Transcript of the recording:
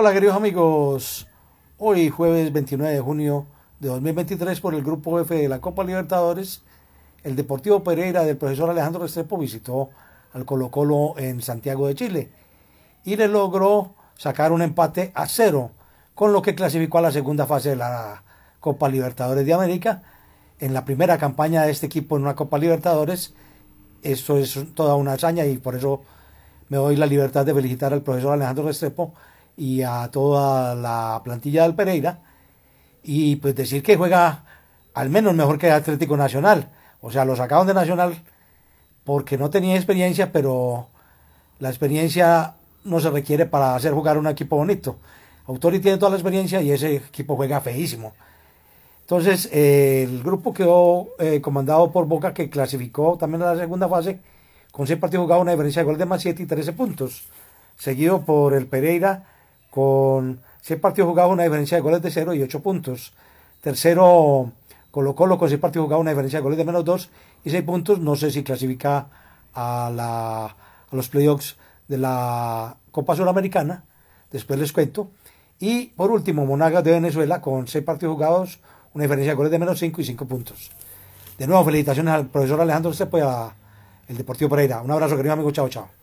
Hola queridos amigos, hoy jueves 29 de junio de 2023 por el Grupo F de la Copa Libertadores, el Deportivo Pereira del profesor Alejandro Restrepo visitó al Colo Colo en Santiago de Chile y le logró sacar un empate a cero, con lo que clasificó a la segunda fase de la Copa Libertadores de América. En la primera campaña de este equipo en una Copa Libertadores, eso es toda una hazaña y por eso me doy la libertad de felicitar al profesor Alejandro Restrepo y a toda la plantilla del Pereira. Y pues decir que juega al menos mejor que Atlético Nacional. O sea, lo sacaron de Nacional porque no tenía experiencia, pero la experiencia no se requiere para hacer jugar un equipo bonito. Autori tiene toda la experiencia y ese equipo juega feísimo. Entonces, eh, el grupo quedó eh, comandado por Boca, que clasificó también a la segunda fase, con seis partidos jugados, una diferencia de gol de más 7 y 13 puntos. Seguido por el Pereira, con 6 partidos jugados, una diferencia de goles de 0 y 8 puntos. Tercero, Colo Colo con 6 partidos jugados, una diferencia de goles de menos 2 y 6 puntos. No sé si clasifica a, la, a los playoffs de la Copa Suramericana. Después les cuento. Y por último, Monagas de Venezuela con 6 partidos jugados, una diferencia de goles de menos 5 y 5 puntos. De nuevo, felicitaciones al profesor Alejandro Cepo y al el Deportivo Pereira. Un abrazo, querido amigo. Chao, chao.